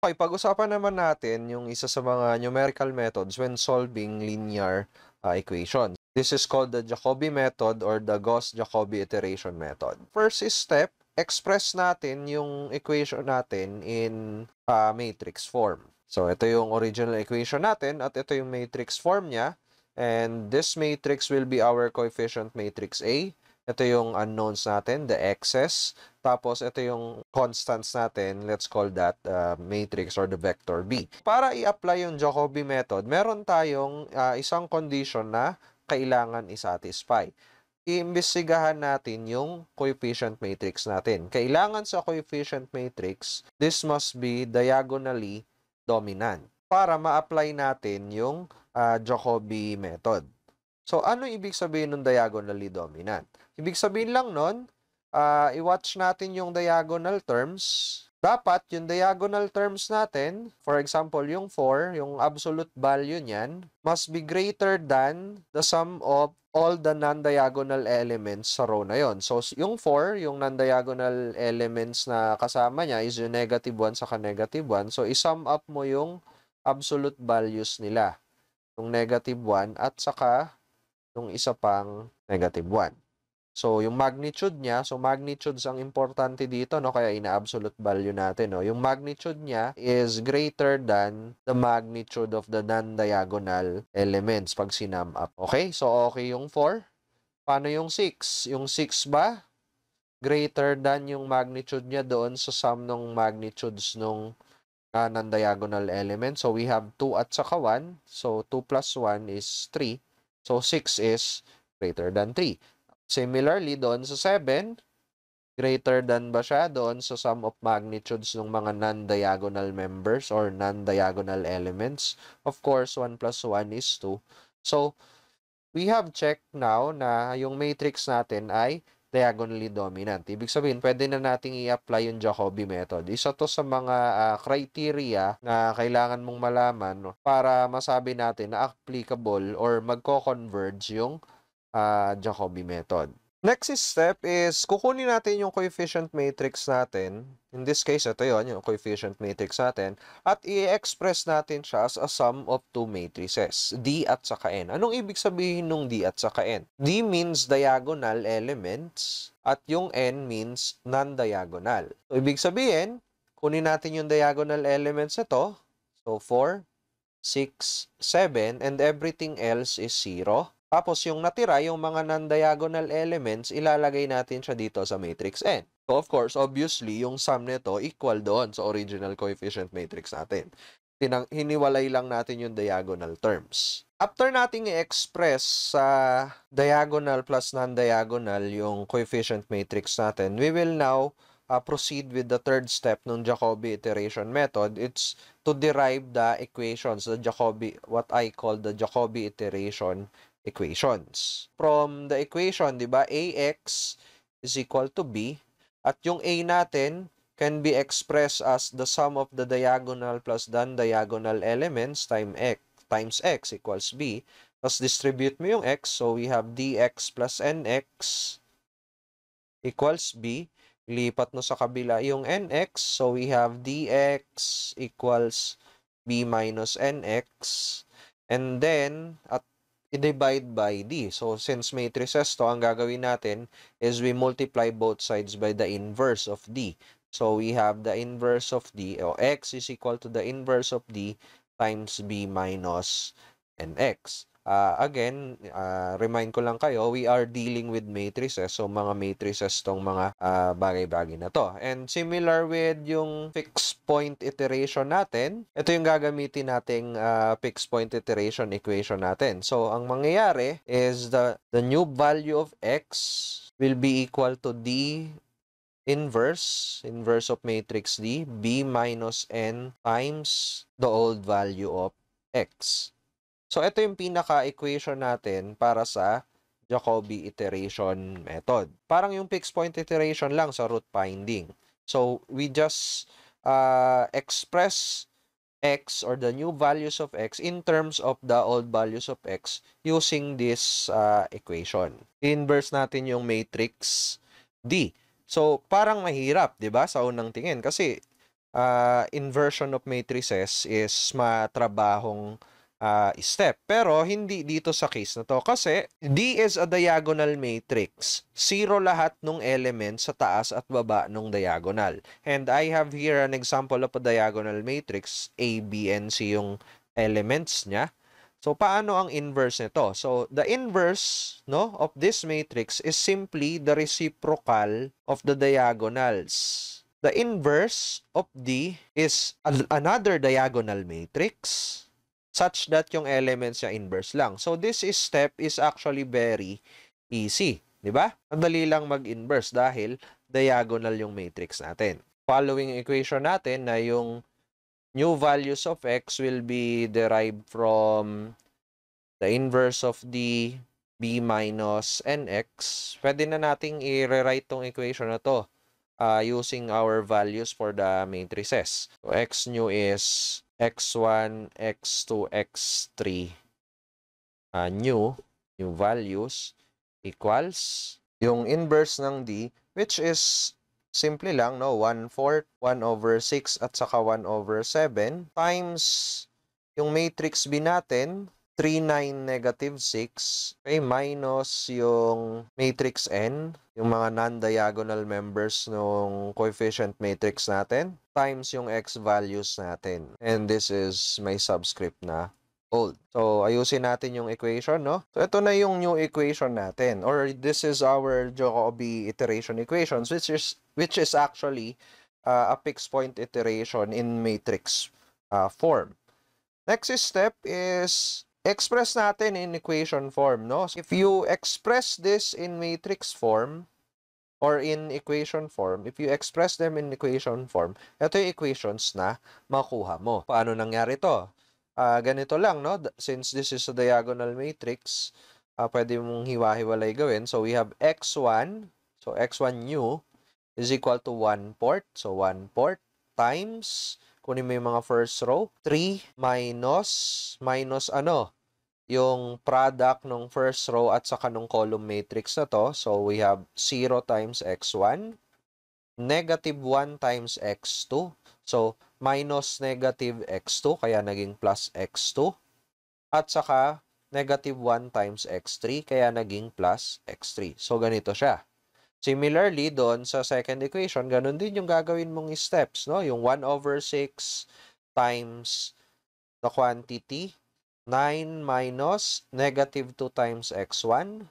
Okay, pag-usapan naman natin yung isa sa mga numerical methods when solving linear uh, equations. This is called the Jacobi method or the Gauss-Jacobi iteration method. First step, express natin yung equation natin in uh, matrix form. So, ito yung original equation natin at ito yung matrix form niya. And this matrix will be our coefficient matrix A ito yung unknowns natin, the x's. Tapos, ito yung constants natin. Let's call that uh, matrix or the vector B. Para i-apply yung Jacobi method, meron tayong uh, isang condition na kailangan isatisfy iimbestigahan natin yung coefficient matrix natin. Kailangan sa coefficient matrix, this must be diagonally dominant para ma-apply natin yung uh, Jacobi method. So, ano ibig sabihin ng diagonally dominant? Ibig sabihin lang nun, uh, i-watch natin yung diagonal terms. Dapat yung diagonal terms natin, for example, yung 4, yung absolute value niyan, must be greater than the sum of all the non-diagonal elements sa row na yon. So, yung 4, yung non-diagonal elements na kasama niya is yung negative 1 sa negative 1. So, isum up mo yung absolute values nila. Yung negative 1 at saka yung isa pang negative 1. So, yung magnitude niya, so magnitudes ang importante dito, no? Kaya ina-absolute value natin, no? Yung magnitude niya is greater than the magnitude of the non-diagonal elements pag sinam up. Okay? So, okay yung 4. Paano yung 6? Yung 6 ba? Greater than yung magnitude niya doon sa sum ng magnitudes nung uh, non-diagonal element. So, we have 2 at saka 1. So, 2 plus 1 is 3. So, 6 is greater than 3. Similarly, doon sa 7, greater than ba siya doon sa sum of magnitudes ng mga non-diagonal members or non-diagonal elements? Of course, 1 plus 1 is 2. So, we have checked now na yung matrix natin ay diagonally dominant. Ibig sabihin, pwede na nating i-apply yung Jacobi method. Isa to sa mga uh, criteria na kailangan mong malaman para masabi natin na applicable or magko-converge yung uh, ah, Jacobi method. Next step is kukunin natin yung coefficient matrix natin. In this case, ito yon yung coefficient matrix natin. At i-express natin siya as a sum of two matrices, D at saka N. Anong ibig sabihin nung D at saka N? D means diagonal elements at yung N means non-diagonal. So, ibig sabihin, kunin natin yung diagonal elements ito. So, 4, 6, 7, and everything else is 0. Tapos yung natira, yung mga non-diagonal elements, ilalagay natin siya dito sa matrix N. So of course, obviously, yung sum nito equal doon sa original coefficient matrix natin. Tinang hiniwalay lang natin yung diagonal terms. After nating i-express sa diagonal plus non-diagonal yung coefficient matrix natin, we will now uh, proceed with the third step ng Jacobi iteration method. It's to derive the equations, the Jacobi, what I call the Jacobi iteration equations. From the equation, di ba, ax is equal to b, at yung a natin can be expressed as the sum of the diagonal plus non-diagonal elements times x, times x equals b, tapos distribute mo yung x, so we have dx plus nx equals b, lipat mo sa kabila yung nx. So, we have dx equals b minus nx. And then, at i-divide by D. So, since matrices to, ang gagawin natin is we multiply both sides by the inverse of D. So, we have the inverse of D, o x is equal to the inverse of D times B minus nx. Uh, again, uh, remind ko lang kayo, we are dealing with matrices. So, mga matrices tong mga uh, bagay-bagay na to. And similar with yung fixed point iteration natin, ito yung gagamitin nating uh, fixed point iteration equation natin. So, ang mangyayari is the, the new value of x will be equal to d inverse, inverse of matrix D, B minus N times the old value of X. So, ito yung pinaka-equation natin para sa Jacobi iteration method. Parang yung fixed point iteration lang sa root finding. So, we just uh, express x or the new values of x in terms of the old values of x using this uh, equation. Inverse natin yung matrix D. So, parang mahirap, di ba, sa unang tingin. Kasi, uh, inversion of matrices is matrabahong uh, step. Pero hindi dito sa case na to kasi D is a diagonal matrix. Zero lahat ng element sa taas at baba ng diagonal. And I have here an example of a diagonal matrix. A, B, and C yung elements niya. So paano ang inverse nito? So the inverse no of this matrix is simply the reciprocal of the diagonals. The inverse of D is another diagonal matrix such that yung elements niya inverse lang. So this is step is actually very easy, 'di ba? Madali lang mag-inverse dahil diagonal yung matrix natin. Following equation natin na yung new values of x will be derived from the inverse of the b minus nx. Pwede na nating i-rewrite tong equation na to uh, using our values for the matrices. So, x new is x1, x2, x3 uh, new, new values equals yung inverse ng d which is simple lang, no? 1 fourth, 1 over 6 at saka 1 over 7 times yung matrix B natin 39 negative 6, okay, minus yung matrix N, yung mga non-diagonal members ng coefficient matrix natin, times yung x values natin. And this is may subscript na old. So, ayusin natin yung equation, no? So, ito na yung new equation natin. Or this is our Jacobi iteration equation, which is, which is actually uh, a fixed point iteration in matrix uh, form. Next step is express natin in equation form, no? if you express this in matrix form or in equation form, if you express them in equation form, ito yung equations na makuha mo. Paano nangyari to? Uh, ganito lang, no? Since this is a diagonal matrix, uh, pwede mong hiwa-hiwalay gawin. So, we have x1, so x1 new is equal to 1 port, so 1 port times kunin mo yung mga first row. 3 minus, minus ano? Yung product ng first row at saka ng column matrix na to. So, we have 0 times x1, negative 1 times x2. So, minus negative x2, kaya naging plus x2. At saka, negative 1 times x3, kaya naging plus x3. So, ganito siya. Similarly, doon sa second equation, ganun din yung gagawin mong steps, no? Yung 1 over 6 times the quantity, 9 minus negative 2 times x1,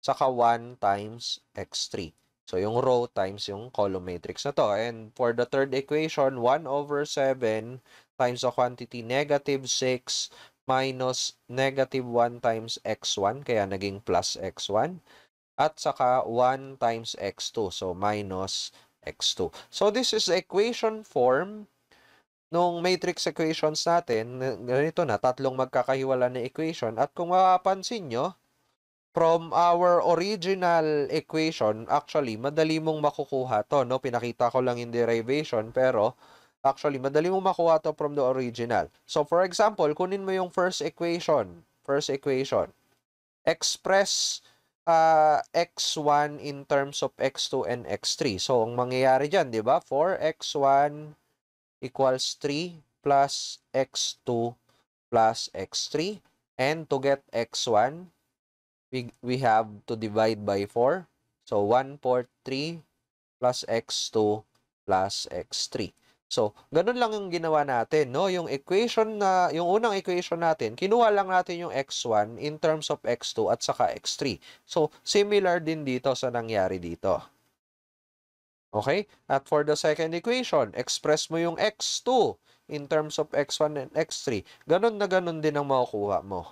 saka 1 times x3. So, yung row times yung column matrix na to. And for the third equation, 1 over 7 times the quantity negative 6 minus negative 1 times x1, kaya naging plus x1 at saka 1 times x2. So, minus x2. So, this is equation form nung matrix equations natin. Ganito na, tatlong magkakahiwala na equation. At kung mapapansin nyo, from our original equation, actually, madali mong makukuha to. No? Pinakita ko lang in derivation, pero actually, madali mong makuha to from the original. So, for example, kunin mo yung first equation. First equation. Express uh, ah, x1 in terms of x2 and x3. So, ang mangyayari dyan, di ba? 4x1 equals 3 plus x2 plus x3. And to get x1, we, we have to divide by 4. So, 1 4, 3 plus x2 plus x3. So, ganun lang yung ginawa natin, no? Yung equation na, yung unang equation natin, kinuha lang natin yung x1 in terms of x2 at saka x3. So, similar din dito sa nangyari dito. Okay? At for the second equation, express mo yung x2 in terms of x1 and x3. Ganun na ganun din ang makukuha mo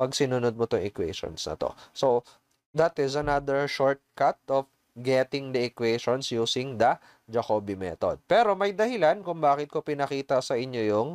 pag sinunod mo itong equations na to. So, that is another shortcut of getting the equations using the Jacobi method. Pero may dahilan kung bakit ko pinakita sa inyo yung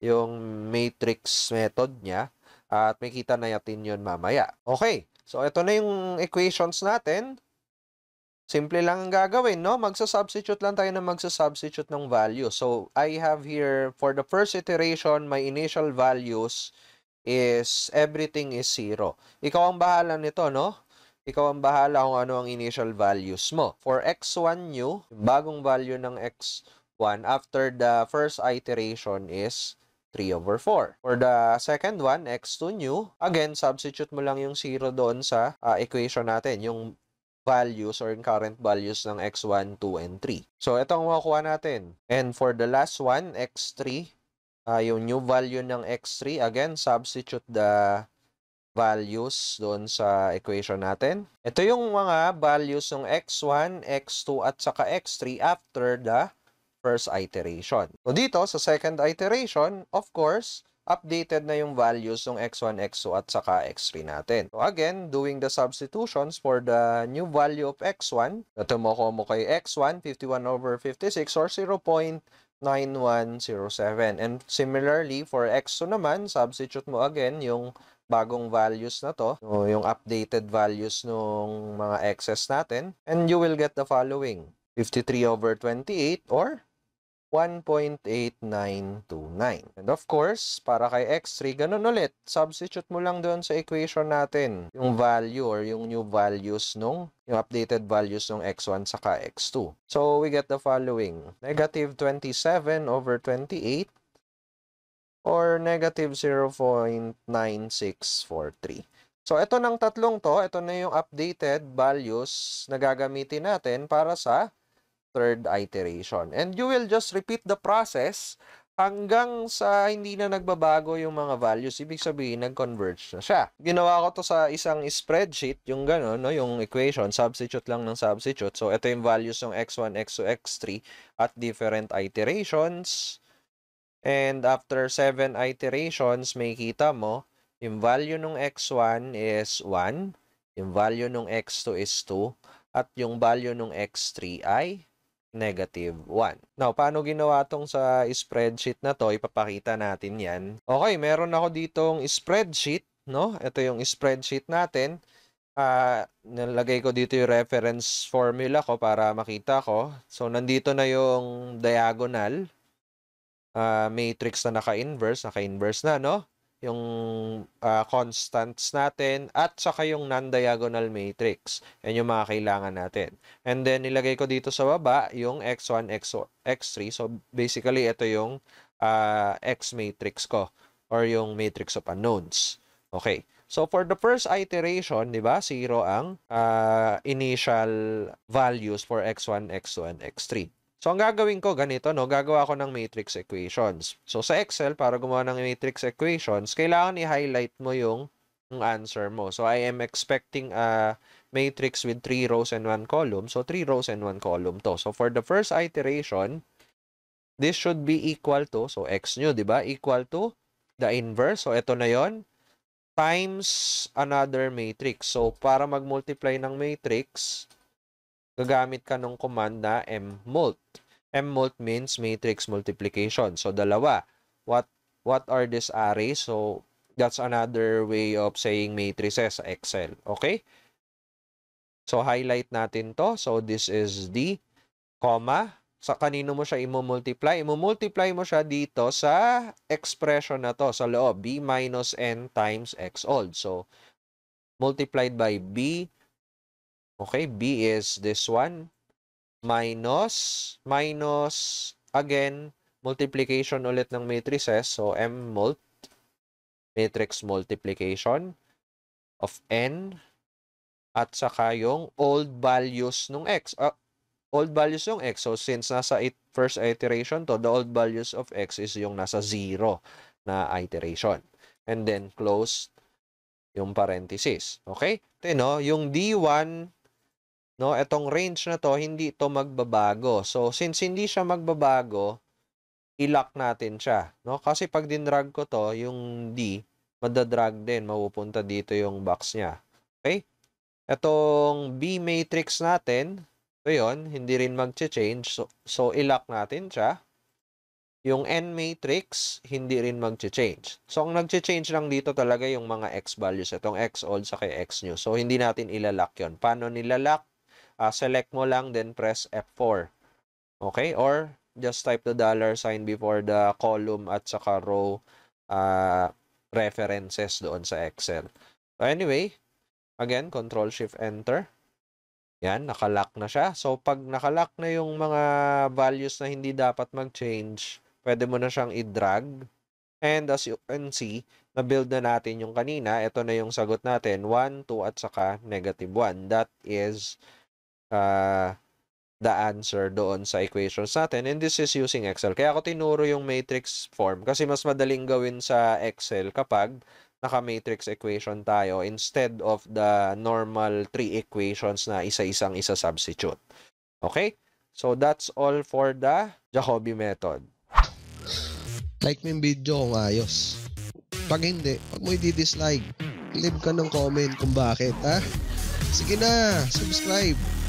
yung matrix method niya at may kita na natin yun mamaya. Okay, so ito na yung equations natin. Simple lang ang gagawin, no? Magsa-substitute lang tayo ng magsa-substitute ng value. So, I have here, for the first iteration, my initial values is everything is 0. Ikaw ang bahala nito, no? Ikaw ang bahala kung ano ang initial values mo. For x1 new, bagong value ng x1 after the first iteration is 3 over 4. For the second one, x2 new, again, substitute mo lang yung 0 doon sa uh, equation natin, yung values or current values ng x1, 2, and 3. So, ito ang makukuha natin. And for the last one, x3, uh, ah, yung new value ng x3, again, substitute the values doon sa equation natin. Ito yung mga values ng x1, x2 at saka x3 after the first iteration. So dito sa second iteration, of course, updated na yung values ng x1, x2 at saka x3 natin. So again, doing the substitutions for the new value of x1, natumo mo ko mo kay x1, 51 over 56 or 0. 9107. And similarly, for x2 naman, substitute mo again yung bagong values na to, yung updated values nung mga excess natin, and you will get the following, 53 over 28 or 1.8929. And of course, para kay x3, ganun ulit. Substitute mo lang doon sa equation natin yung value or yung new values nung, yung updated values nung x1 saka x2. So, we get the following. Negative 27 over 28 or negative 0.9643. So, ito ng tatlong to, ito na yung updated values na gagamitin natin para sa third iteration. And you will just repeat the process hanggang sa hindi na nagbabago yung mga values. Ibig sabihin, nag-converge na siya. Ginawa ko to sa isang spreadsheet, yung gano'n, no? yung equation, substitute lang ng substitute. So, ito yung values ng x1, x2, x3 at different iterations. And after 7 iterations, may kita mo, yung value ng x1 is 1, yung value ng x2 is 2, at yung value ng x3 ay negative 1. Now, paano ginawa tong sa spreadsheet na to? Ipapakita natin yan. Okay, meron ako ditong spreadsheet, no? Ito yung spreadsheet natin. Uh, nalagay ko dito yung reference formula ko para makita ko. So, nandito na yung diagonal uh, matrix na naka-inverse, naka-inverse na, no? Yung uh, constants natin at saka yung non-diagonal matrix. Yan yung mga kailangan natin. And then, nilagay ko dito sa baba yung x1, x2, x3. So, basically, ito yung uh, x matrix ko or yung matrix of unknowns. Okay. So, for the first iteration, di ba, zero ang uh, initial values for x1, x2, and x3. So, ang gagawin ko ganito, no? Gagawa ako ng matrix equations. So, sa Excel, para gumawa ng matrix equations, kailangan i-highlight mo yung, yung answer mo. So, I am expecting a matrix with 3 rows and 1 column. So, 3 rows and 1 column to. So, for the first iteration, this should be equal to, so x nyo, di ba? Equal to the inverse. So, ito na yon times another matrix. So, para mag-multiply ng matrix, gagamit ka ng command na mmult. Mmult means matrix multiplication. So, dalawa. What, what are these arrays? So, that's another way of saying matrices sa Excel. Okay? So, highlight natin to. So, this is the comma. Sa kanino mo siya i multiply i multiply mo siya dito sa expression na to, sa loob. b minus n times x old. So, multiplied by b Okay, B is this one. Minus, minus, again, multiplication ulit ng matrices. So, M mult, matrix multiplication of N, at saka yung old values ng X. Uh, old values yung X. So, since nasa it, first iteration to, the old values of X is yung nasa 0 na iteration. And then, close yung parenthesis. Okay? Ito, oh, no? Yung D1 No, etong range na to, hindi to magbabago. So, since hindi siya magbabago, ilock natin siya. No? Kasi pag dinrag ko to, yung D, madadrag din. Mapupunta dito yung box niya. Okay? Etong B matrix natin, so 'yon, hindi rin mag-change. So, so ilock natin siya. Yung N matrix, hindi rin mag-change. So, ang nag-change lang dito talaga yung mga X values. Itong X old sa kay X new. So, hindi natin ilalak yon Paano nilalock? uh, select mo lang, then press F4. Okay? Or, just type the dollar sign before the column at saka row uh, references doon sa Excel. So, anyway, again, Control-Shift-Enter. Yan, nakalock na siya. So, pag nakalock na yung mga values na hindi dapat mag-change, pwede mo na siyang i-drag. And as you can see, na-build na natin yung kanina. Ito na yung sagot natin, 1, 2, at saka negative 1. That is uh, the answer doon sa equations natin. And this is using Excel. Kaya ako tinuro yung matrix form kasi mas madaling gawin sa Excel kapag naka-matrix equation tayo instead of the normal three equations na isa-isang isa-substitute. Okay? So, that's all for the Jacobi method. Like mo yung video kung ayos. Pag hindi, pag mo i-dislike. Leave ka ng comment kung bakit, ha? Sige na, subscribe.